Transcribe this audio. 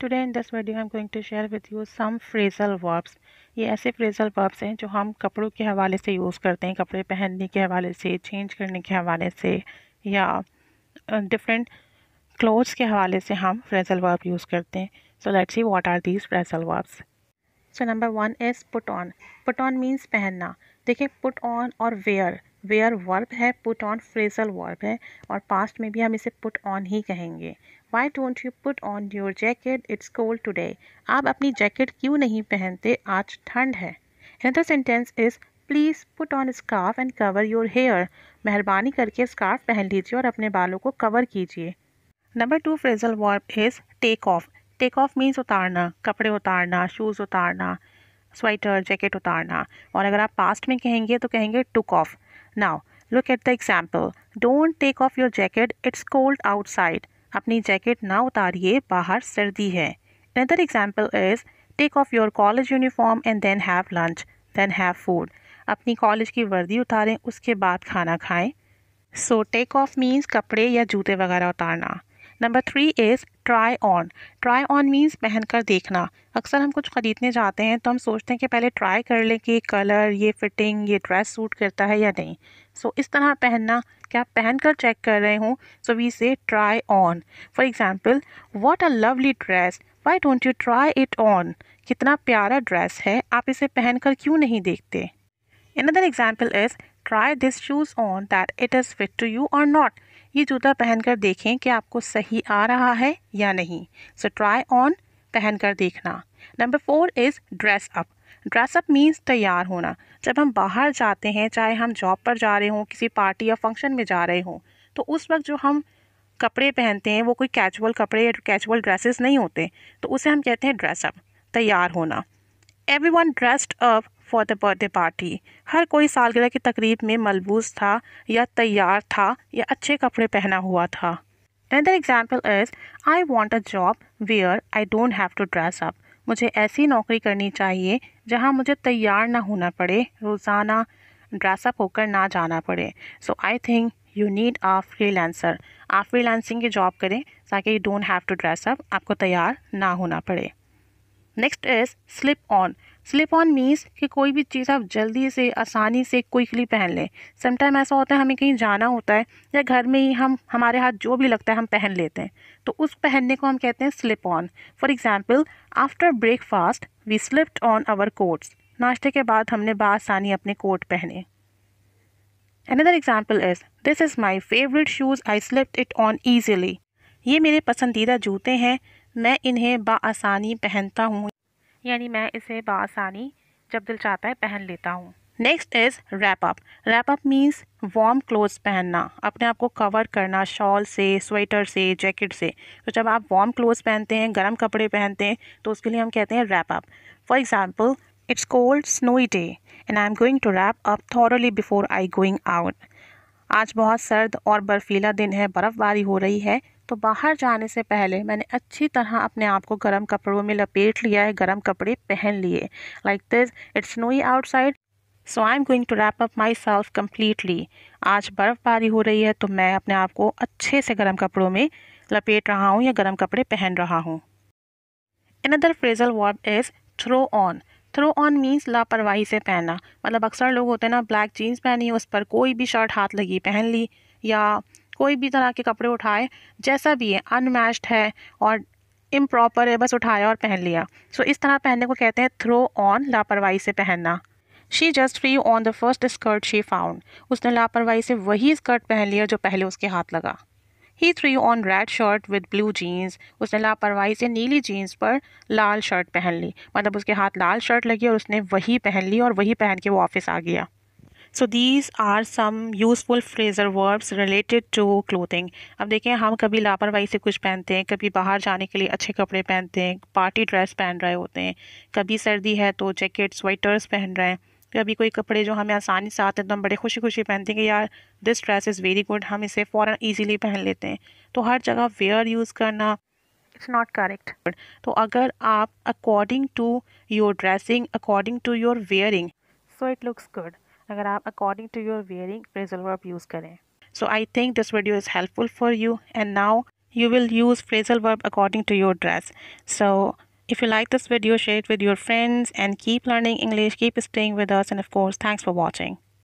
today in this video I am going to share with you some phrasal verbs ये ऐसे phrasal verbs हैं जो हम कपड़ों के हवाले से यूज़ करते हैं कपड़े पहनने के हवाले से चेंज करने के हवाले से या डिफरेंट क्लोथ्स के हवाले से हम फ्रेजल वर्ब यूज़ करते हैं so let's see what are these phrasal verbs so number one is put on put on means पहनना देखिए पुट ऑन और वेयर वेयर वर्ब है पुट ऑन फ्रेजल वर्ब है और पास्ट में भी हम इसे पुट ऑन ही कहेंगे why don't you put on your jacket it's cold today आप अपनी जैकेट क्यों नहीं पहनते आज ठंड है another sentence is please put on scarf and cover your hair मेहरबानी करके स्कार्फ पहन लीजिए और अपने बालों को कवर कीजिए number two phrasal verb is take off take off means उतारना कपड़े उतारना शूज़ उतारना स्वेटर जैकेट उतारना और अगर आप पास्ट में कहेंगे तो कहेंगे took off now look at the example don't take off your jacket it's cold outside अपनी जैकेट ना उतारिए बाहर सर्दी है another example is take off your college uniform and then have lunch then have food अपनी college की वर्दी उतारें उसके बाद खाना खाएं सो टेक ऑफ मीन्स कपड़े या जूते वगैरह उतारना number three is try on try on means पहन कर देखना अक्सर हम कुछ ख़रीदने जाते हैं तो हम सोचते हैं कि पहले ट्राई कर लें कि कलर ये फिटिंग ये ड्रेस सूट करता है या नहीं सो so, इस तरह पहनना क्या पहन कर चेक कर रहे हों so we say try on for example what a lovely dress why don't you try it on कितना प्यारा ड्रेस है आप इसे पहन कर क्यों नहीं देखते other example is try this shoes on that it is fit to you or not ये जूता पहनकर देखें कि आपको सही आ रहा है या नहीं सो ट्राई ऑन पहन कर देखना number four is dress up dress up means तैयार होना जब हम बाहर जाते हैं चाहे हम जॉब पर जा रहे हों किसी पार्टी या फंक्शन में जा रहे हों तो उस वक्त जो हम कपड़े पहनते हैं वो कोई कैजुअल कपड़े या कैजुअल ड्रेसेस नहीं होते तो उसे हम कहते हैं ड्रेसअप तैयार होना everyone dressed up for the birthday party हर कोई सालगिरह की तकरीब में मलबूस था या तैयार था या अच्छे कपड़े पहना हुआ था another example is I want a job where I don't have to dress up मुझे ऐसी नौकरी करनी चाहिए जहाँ मुझे तैयार ना होना पड़े रोज़ाना ड्रेसअप होकर ना जाना पड़े so I think you need a freelancer आप फ्री लेंसिंग की जॉब करें ताकि you don't have to dress up आपको तैयार ना होना पड़े next is slip on slip on means कि कोई भी चीज़ आप जल्दी से आसानी से क्विकली पहन लें समटाइम ऐसा होता है हमें कहीं जाना होता है या घर में ही हम हमारे हाथ जो भी लगता है हम पहन लेते हैं तो उस पहनने को हम कहते हैं slip on for example after breakfast we slipped on our coats नाश्ते के बाद हमने बासानी अपने कोट पहने another example is this is my favourite shoes I slipped it on easily ये मेरे पसंदीदा जूते हैं मैं इन्हें बासानी पहनता हूँ यानी मैं इसे बासानी जब दिल चाहता है पहन लेता हूँ next is wrap up wrap up means warm clothes पहनना अपने आप को कवर करना शॉल से स्वेटर से जैकेट से तो जब आप वार्म क्लोथ्स पहनते हैं गर्म कपड़े पहनते हैं तो उसके लिए हम कहते हैं wrap up for example it's cold snowy day and I am going to wrap up thoroughly before I going out आज बहुत सर्द और बर्फीला दिन है बर्फ़बारी हो रही है तो बाहर जाने से पहले मैंने अच्छी तरह अपने आप को गर्म कपड़ों में लपेट लिया है गर्म कपड़े पहन लिए like this it's snowy outside so I am going to wrap up myself completely आज बर्फ़बारी हो रही है तो मैं अपने आप को अच्छे से गर्म कपड़ों में लपेट रहा हूँ या गर्म कपड़े पहन रहा हूँ other phrasal verb is throw on throw on means लापरवाही से पहनना मतलब अक्सर लोग होते हैं ना ब्लैक जीन्स पहनी उस पर कोई भी शर्ट हाथ लगी पहन ली या कोई भी तरह के कपड़े उठाए जैसा भी है अनमैच्ड है और इम प्रॉपर है बस उठाया और पहन लिया सो so, इस तरह पहनने को कहते हैं थ्रो ऑन लापरवाही से पहनना she just threw on the first skirt she found उसने लापरवाही से वही स्कर्ट पहन लिया जो पहले उसके हाथ लगा ही threw on red shirt with blue jeans उसने लापरवाही से नीली जीन्स पर लाल शर्ट पहन ली मतलब उसके हाथ लाल शर्ट लगी और उसने वही पहन ली और वही पहन के वो ऑफिस आ गया so these are some useful phrasal verbs related to clothing अब देखें हम कभी लापरवाही से कुछ पहनते हैं कभी बाहर जाने के लिए अच्छे कपड़े पहनते हैं पार्टी ड्रेस पहन रहे होते हैं कभी सर्दी है तो जैकेट स्वेटर्स पहन रहे हैं कभी कोई कपड़े जो हमें आसानी से आते हैं तो हम बड़े खुशी खुशी पहनते हैं कि यार this dress is very good हम इसे फ़ौरन ईजीली पहन लेते हैं तो हर जगह वेयर यूज़ करना इट्स नॉट करेक्ट तो अगर आप according to your dressing according to your wearing so it looks good अगर आप according to your wearing phrasal verb use करें so I think this video is helpful for you and now you will use phrasal verb according to your dress so if you like this video share with your friends and keep learning English keep staying with us and of course thanks for watching